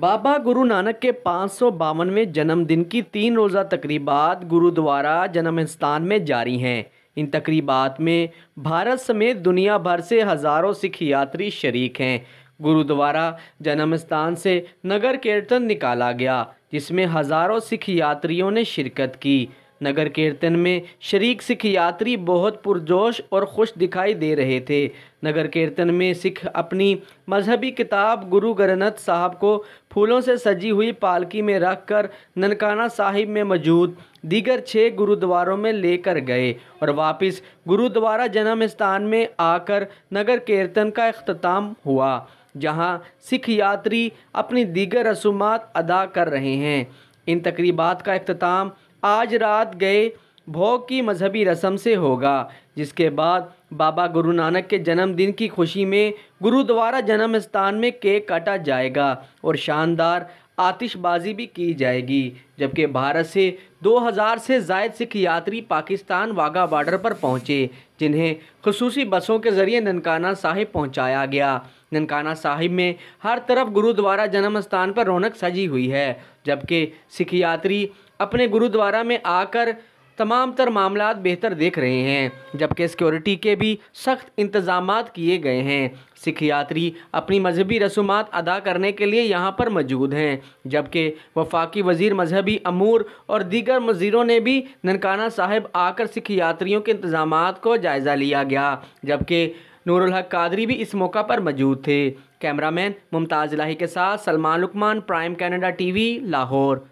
बाबा गुरु नानक के पाँच सौ बावनवे जन्मदिन की तीन रोज़ा तकरीबात गुरुद्वारा जन्म स्थान में जारी हैं इन तकरीबात में भारत समेत दुनिया भर से हज़ारों सिख यात्री शरीक हैं गुरुद्वारा जन्म स्थान से नगर कीर्तन निकाला गया जिसमें हज़ारों सिख यात्रियों ने शिरकत की नगर कीर्तन में शरीक सिख यात्री बहुत पुरजोश और खुश दिखाई दे रहे थे नगर कीर्तन में सिख अपनी मजहबी किताब गुरु ग्रंथ साहब को फूलों से सजी हुई पालकी में रखकर ननकाना साहिब में मौजूद दीगर छः गुरुद्वारों में लेकर गए और वापस गुरुद्वारा जन्म स्थान में आकर नगर कीर्तन का अख्ताम हुआ जहां सिख यात्री अपनी दीगर रसूमात अदा कर रहे हैं इन तकरीबात का अख्ताम आज रात गए भोग की मजहबी रस्म से होगा जिसके बाद बाबा गुरु नानक के जन्मदिन की खुशी में गुरुद्वारा जन्म स्थान में केक काटा जाएगा और शानदार आतिशबाजी भी की जाएगी जबकि भारत से 2000 से जायद सिख यात्री पाकिस्तान वाघा बॉर्डर पर पहुंचे जिन्हें खसूसी बसों के ज़रिए ननकाना साहिब पहुंचाया गया ननकाना साहिब में हर तरफ गुरुद्वारा जन्म स्थान पर रौनक सजी हुई है जबकि सिख यात्री अपने गुरुद्वारा में आकर तमाम तर मामला बेहतर देख रहे हैं जबकि सिक्योरिटी के भी सख्त इंतजाम किए गए हैं सिख यात्री अपनी मजहबी रसूमात अदा करने के लिए यहाँ पर मौजूद हैं जबकि वफाकी वजीर मजहबी अमूर और दीगर वजीरों ने भी ननकाना साहब आकर सिख यात्रियों के इंतजाम को जायज़ा लिया गया जबकि नूरुल हक कादरी भी इस मौका पर मौजूद थे कैमरामैन मुमताज़ लाही के साथ Salman Luqman prime Canada TV Lahore